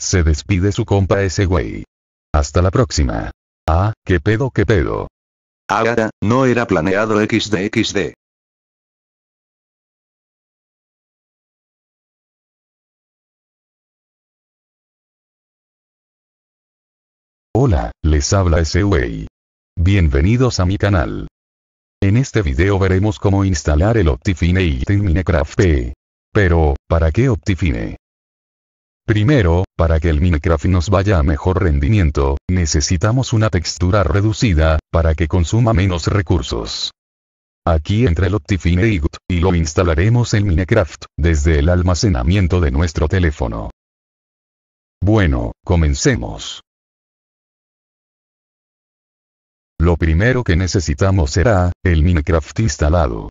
Se despide su compa ese güey. Hasta la próxima. Ah, qué pedo, qué pedo. Ahora no era planeado XDXD. Hola, les habla ese güey. Bienvenidos a mi canal. En este video veremos cómo instalar el Optifine y Minecraft P. Pero, ¿para qué Optifine? Primero, para que el Minecraft nos vaya a mejor rendimiento, necesitamos una textura reducida, para que consuma menos recursos. Aquí entra el Optifine IGUT, y lo instalaremos en Minecraft, desde el almacenamiento de nuestro teléfono. Bueno, comencemos. Lo primero que necesitamos será, el Minecraft instalado.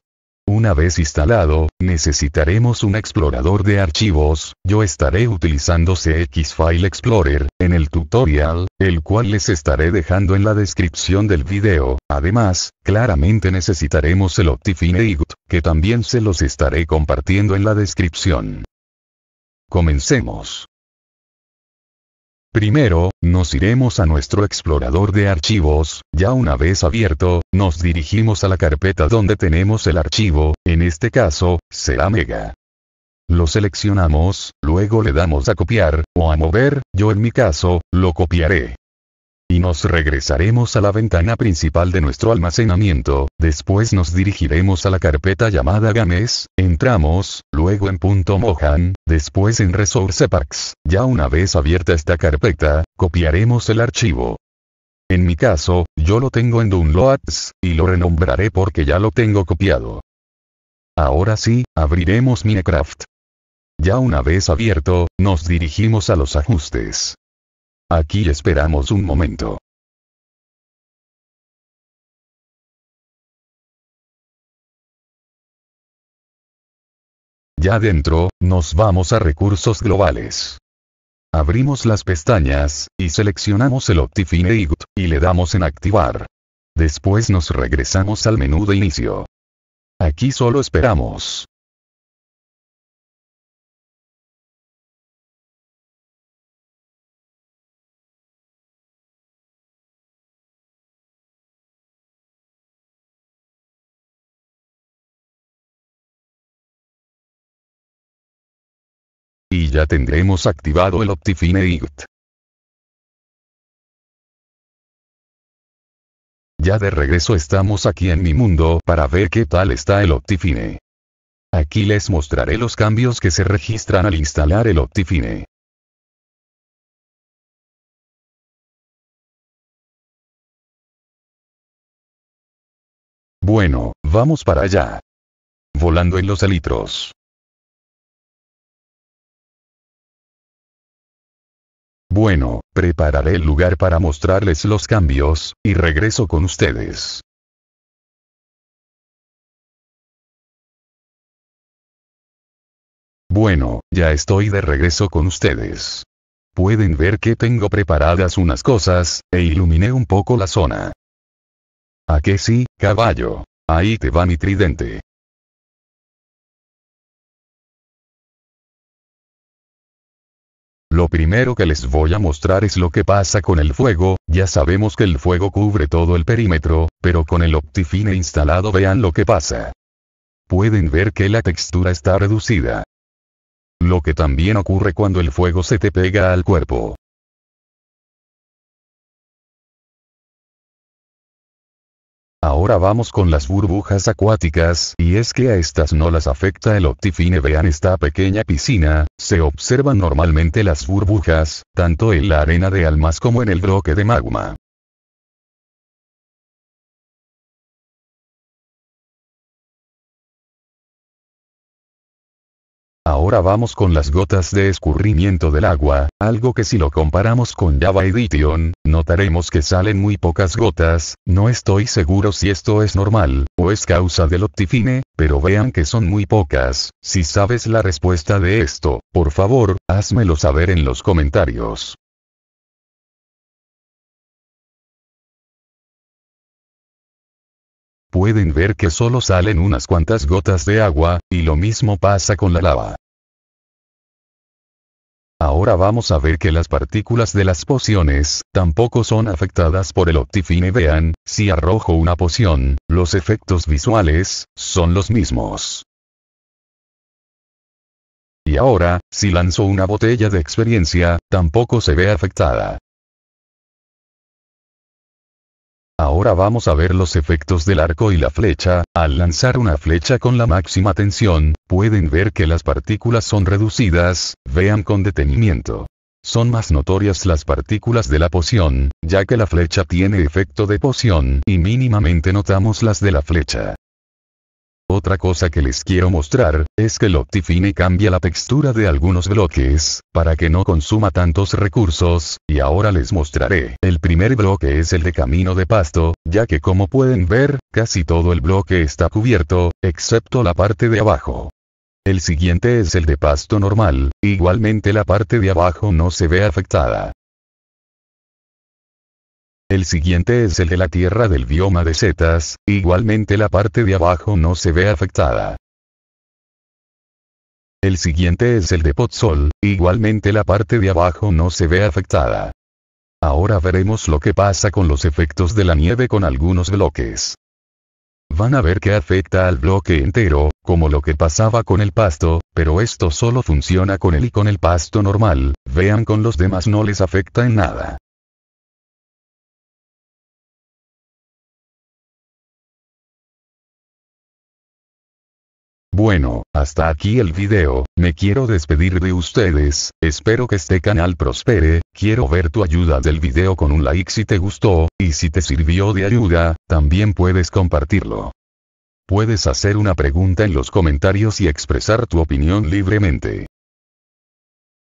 Una vez instalado, necesitaremos un explorador de archivos, yo estaré utilizando CX File Explorer, en el tutorial, el cual les estaré dejando en la descripción del video, además, claramente necesitaremos el Optifineigut, que también se los estaré compartiendo en la descripción. Comencemos. Primero, nos iremos a nuestro explorador de archivos, ya una vez abierto, nos dirigimos a la carpeta donde tenemos el archivo, en este caso, será Mega. Lo seleccionamos, luego le damos a copiar, o a mover, yo en mi caso, lo copiaré y nos regresaremos a la ventana principal de nuestro almacenamiento, después nos dirigiremos a la carpeta llamada Games, entramos, luego en punto Mohan, después en Resource Packs. Ya una vez abierta esta carpeta, copiaremos el archivo. En mi caso, yo lo tengo en Downloads, y lo renombraré porque ya lo tengo copiado. Ahora sí, abriremos Minecraft. Ya una vez abierto, nos dirigimos a los ajustes. Aquí esperamos un momento. Ya dentro, nos vamos a recursos globales. Abrimos las pestañas, y seleccionamos el Optifine y le damos en activar. Después nos regresamos al menú de inicio. Aquí solo esperamos. Y ya tendremos activado el Optifine IGT. Ya de regreso estamos aquí en mi mundo para ver qué tal está el Optifine. Aquí les mostraré los cambios que se registran al instalar el Optifine. Bueno, vamos para allá. Volando en los alitros. Bueno, prepararé el lugar para mostrarles los cambios, y regreso con ustedes. Bueno, ya estoy de regreso con ustedes. Pueden ver que tengo preparadas unas cosas, e iluminé un poco la zona. ¿A qué sí, caballo? Ahí te va mi tridente. Lo primero que les voy a mostrar es lo que pasa con el fuego, ya sabemos que el fuego cubre todo el perímetro, pero con el Optifine instalado vean lo que pasa. Pueden ver que la textura está reducida. Lo que también ocurre cuando el fuego se te pega al cuerpo. Ahora vamos con las burbujas acuáticas, y es que a estas no las afecta el optifine. Vean esta pequeña piscina, se observan normalmente las burbujas, tanto en la arena de almas como en el bloque de magma. Ahora vamos con las gotas de escurrimiento del agua, algo que si lo comparamos con Java Edition, notaremos que salen muy pocas gotas, no estoy seguro si esto es normal, o es causa del Optifine, pero vean que son muy pocas, si sabes la respuesta de esto, por favor, házmelo saber en los comentarios. pueden ver que solo salen unas cuantas gotas de agua, y lo mismo pasa con la lava. Ahora vamos a ver que las partículas de las pociones, tampoco son afectadas por el optifine vean, si arrojo una poción, los efectos visuales, son los mismos. Y ahora, si lanzo una botella de experiencia, tampoco se ve afectada. Ahora vamos a ver los efectos del arco y la flecha, al lanzar una flecha con la máxima tensión, pueden ver que las partículas son reducidas, vean con detenimiento. Son más notorias las partículas de la poción, ya que la flecha tiene efecto de poción y mínimamente notamos las de la flecha. Otra cosa que les quiero mostrar, es que el Optifine cambia la textura de algunos bloques, para que no consuma tantos recursos, y ahora les mostraré. El primer bloque es el de camino de pasto, ya que como pueden ver, casi todo el bloque está cubierto, excepto la parte de abajo. El siguiente es el de pasto normal, igualmente la parte de abajo no se ve afectada. El siguiente es el de la Tierra del bioma de setas, igualmente la parte de abajo no se ve afectada. El siguiente es el de Potsol, igualmente la parte de abajo no se ve afectada. Ahora veremos lo que pasa con los efectos de la nieve con algunos bloques. Van a ver que afecta al bloque entero, como lo que pasaba con el pasto, pero esto solo funciona con él y con el pasto normal, vean con los demás no les afecta en nada. Bueno, hasta aquí el video, me quiero despedir de ustedes, espero que este canal prospere, quiero ver tu ayuda del video con un like si te gustó, y si te sirvió de ayuda, también puedes compartirlo. Puedes hacer una pregunta en los comentarios y expresar tu opinión libremente.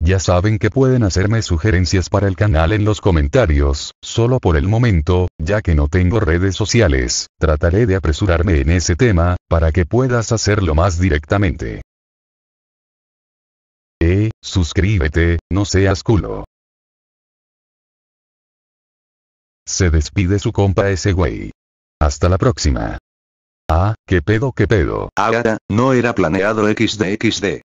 Ya saben que pueden hacerme sugerencias para el canal en los comentarios, solo por el momento, ya que no tengo redes sociales, trataré de apresurarme en ese tema, para que puedas hacerlo más directamente. Eh, suscríbete, no seas culo. Se despide su compa ese güey. Hasta la próxima. Ah, qué pedo, qué pedo. Ah, no era planeado XDXD.